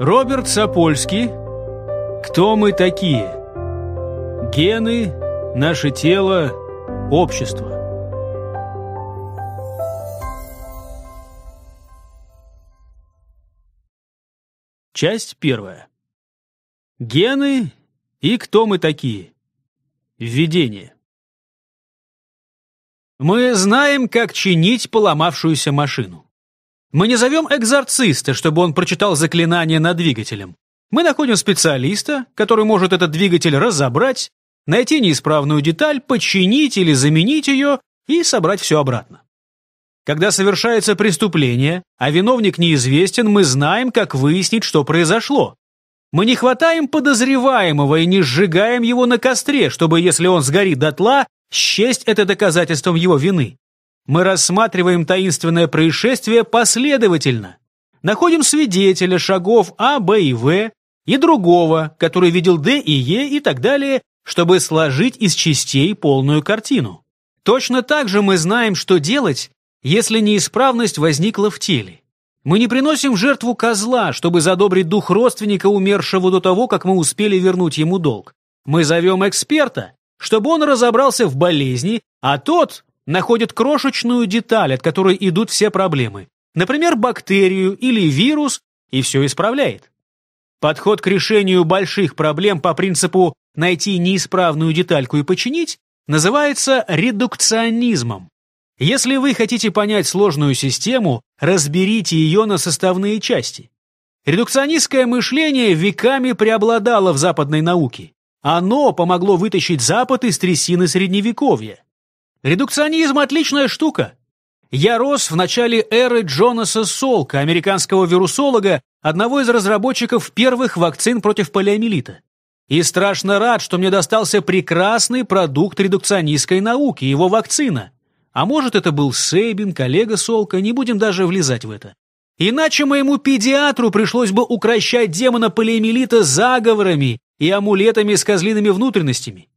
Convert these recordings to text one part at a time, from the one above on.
Роберт Сапольский. Кто мы такие? Гены, наше тело, общество. Часть первая. Гены и кто мы такие? Введение. Мы знаем, как чинить поломавшуюся машину. Мы не зовем экзорциста, чтобы он прочитал заклинание над двигателем. Мы находим специалиста, который может этот двигатель разобрать, найти неисправную деталь, починить или заменить ее и собрать все обратно. Когда совершается преступление, а виновник неизвестен, мы знаем, как выяснить, что произошло. Мы не хватаем подозреваемого и не сжигаем его на костре, чтобы, если он сгорит дотла, счесть это доказательством его вины. Мы рассматриваем таинственное происшествие последовательно. Находим свидетеля шагов А, Б и В и другого, который видел Д и Е и так далее, чтобы сложить из частей полную картину. Точно так же мы знаем, что делать, если неисправность возникла в теле. Мы не приносим в жертву козла, чтобы задобрить дух родственника, умершего до того, как мы успели вернуть ему долг. Мы зовем эксперта, чтобы он разобрался в болезни, а тот находят крошечную деталь, от которой идут все проблемы, например, бактерию или вирус, и все исправляет. Подход к решению больших проблем по принципу «найти неисправную детальку и починить» называется редукционизмом. Если вы хотите понять сложную систему, разберите ее на составные части. Редукционистское мышление веками преобладало в западной науке. Оно помогло вытащить Запад из трясины Средневековья. Редукционизм – отличная штука. Я рос в начале эры Джонаса Солка, американского вирусолога, одного из разработчиков первых вакцин против полиомиелита. И страшно рад, что мне достался прекрасный продукт редукционистской науки, его вакцина. А может, это был Сейбин, коллега Солка, не будем даже влезать в это. Иначе моему педиатру пришлось бы укращать демона полиомиелита заговорами и амулетами с козлиными внутренностями.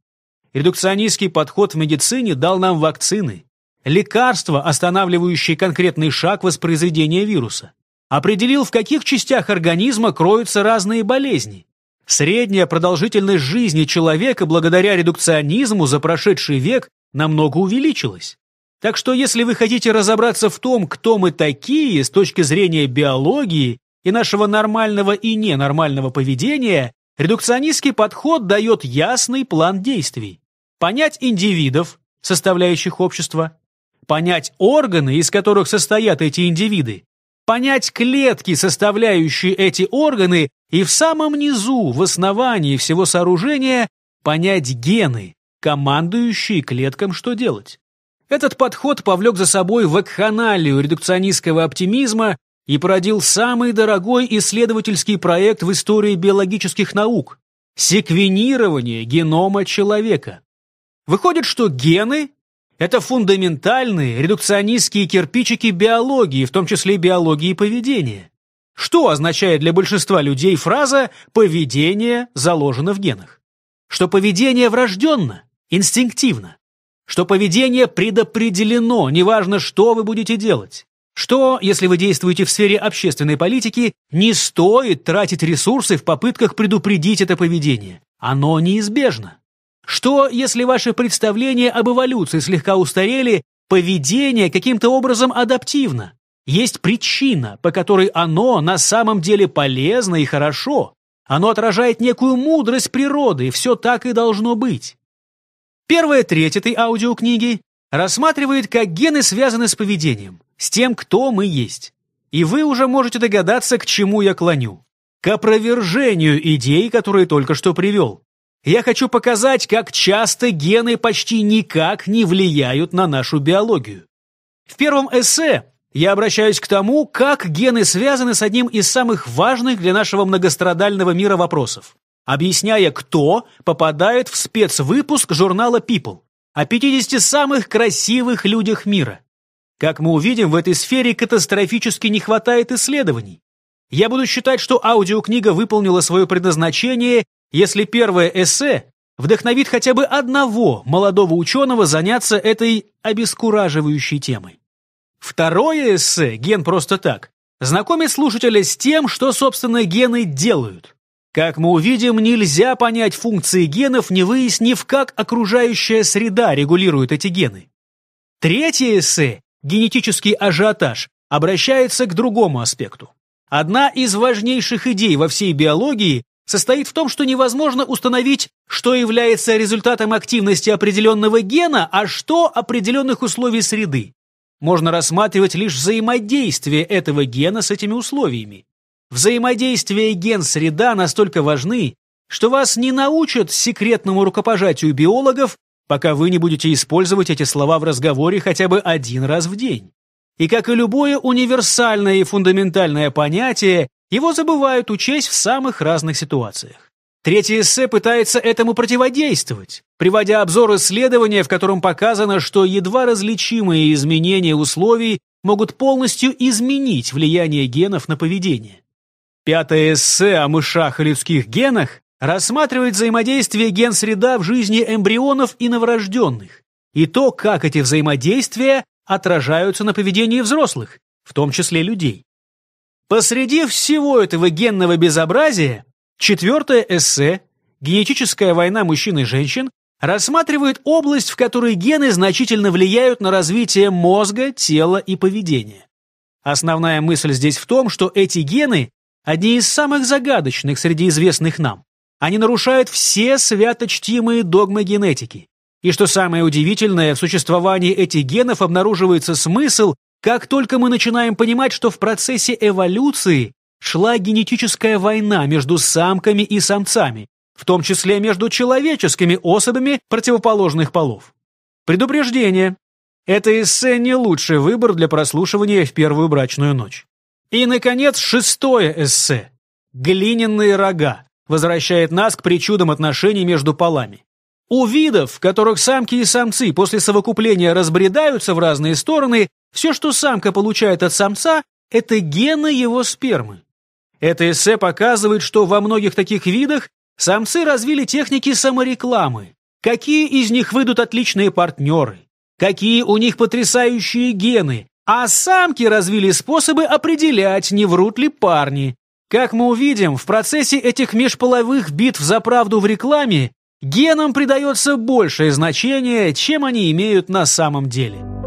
Редукционистский подход в медицине дал нам вакцины, лекарства, останавливающие конкретный шаг воспроизведения вируса, определил, в каких частях организма кроются разные болезни. Средняя продолжительность жизни человека благодаря редукционизму за прошедший век намного увеличилась. Так что если вы хотите разобраться в том, кто мы такие с точки зрения биологии и нашего нормального и ненормального поведения, Редукционистский подход дает ясный план действий. Понять индивидов, составляющих общество, понять органы, из которых состоят эти индивиды, понять клетки, составляющие эти органы, и в самом низу, в основании всего сооружения, понять гены, командующие клеткам, что делать. Этот подход повлек за собой вакханалию редукционистского оптимизма и породил самый дорогой исследовательский проект в истории биологических наук – секвенирование генома человека. Выходит, что гены – это фундаментальные редукционистские кирпичики биологии, в том числе биологии поведения. Что означает для большинства людей фраза «поведение заложено в генах»? Что поведение врожденно, инстинктивно. Что поведение предопределено, неважно, что вы будете делать что, если вы действуете в сфере общественной политики, не стоит тратить ресурсы в попытках предупредить это поведение. Оно неизбежно. Что, если ваши представления об эволюции слегка устарели, поведение каким-то образом адаптивно? Есть причина, по которой оно на самом деле полезно и хорошо. Оно отражает некую мудрость природы, и все так и должно быть. Первая треть этой аудиокниги рассматривает, как гены связаны с поведением с тем, кто мы есть. И вы уже можете догадаться, к чему я клоню. К опровержению идей, которые только что привел. Я хочу показать, как часто гены почти никак не влияют на нашу биологию. В первом эссе я обращаюсь к тому, как гены связаны с одним из самых важных для нашего многострадального мира вопросов, объясняя, кто попадает в спецвыпуск журнала People о 50 самых красивых людях мира. Как мы увидим, в этой сфере катастрофически не хватает исследований. Я буду считать, что аудиокнига выполнила свое предназначение, если первое эссе вдохновит хотя бы одного молодого ученого заняться этой обескураживающей темой. Второе эссе «Ген просто так» знакомит слушателя с тем, что, собственно, гены делают. Как мы увидим, нельзя понять функции генов, не выяснив, как окружающая среда регулирует эти гены. Третье эссе генетический ажиотаж обращается к другому аспекту. Одна из важнейших идей во всей биологии состоит в том, что невозможно установить, что является результатом активности определенного гена, а что определенных условий среды. Можно рассматривать лишь взаимодействие этого гена с этими условиями. Взаимодействие ген-среда настолько важны, что вас не научат секретному рукопожатию биологов пока вы не будете использовать эти слова в разговоре хотя бы один раз в день. И как и любое универсальное и фундаментальное понятие, его забывают учесть в самых разных ситуациях. Третье эссе пытается этому противодействовать, приводя обзор исследования, в котором показано, что едва различимые изменения условий могут полностью изменить влияние генов на поведение. Пятое эссе о мышах и людских генах рассматривает взаимодействие ген-среда в жизни эмбрионов и новорожденных, и то, как эти взаимодействия отражаются на поведении взрослых, в том числе людей. Посреди всего этого генного безобразия четвертое эссе «Генетическая война мужчин и женщин» рассматривает область, в которой гены значительно влияют на развитие мозга, тела и поведения. Основная мысль здесь в том, что эти гены – одни из самых загадочных среди известных нам. Они нарушают все святочтимые догмы генетики. И что самое удивительное, в существовании этих генов обнаруживается смысл, как только мы начинаем понимать, что в процессе эволюции шла генетическая война между самками и самцами, в том числе между человеческими особями противоположных полов. Предупреждение. Это эссе не лучший выбор для прослушивания в первую брачную ночь. И, наконец, шестое эссе. «Глиняные рога», возвращает нас к причудам отношений между полами. У видов, в которых самки и самцы после совокупления разбредаются в разные стороны, все, что самка получает от самца, это гены его спермы. Это эссе показывает, что во многих таких видах самцы развили техники саморекламы. Какие из них выйдут отличные партнеры? Какие у них потрясающие гены? А самки развили способы определять, не врут ли парни. Как мы увидим, в процессе этих межполовых битв за правду в рекламе генам придается большее значение, чем они имеют на самом деле.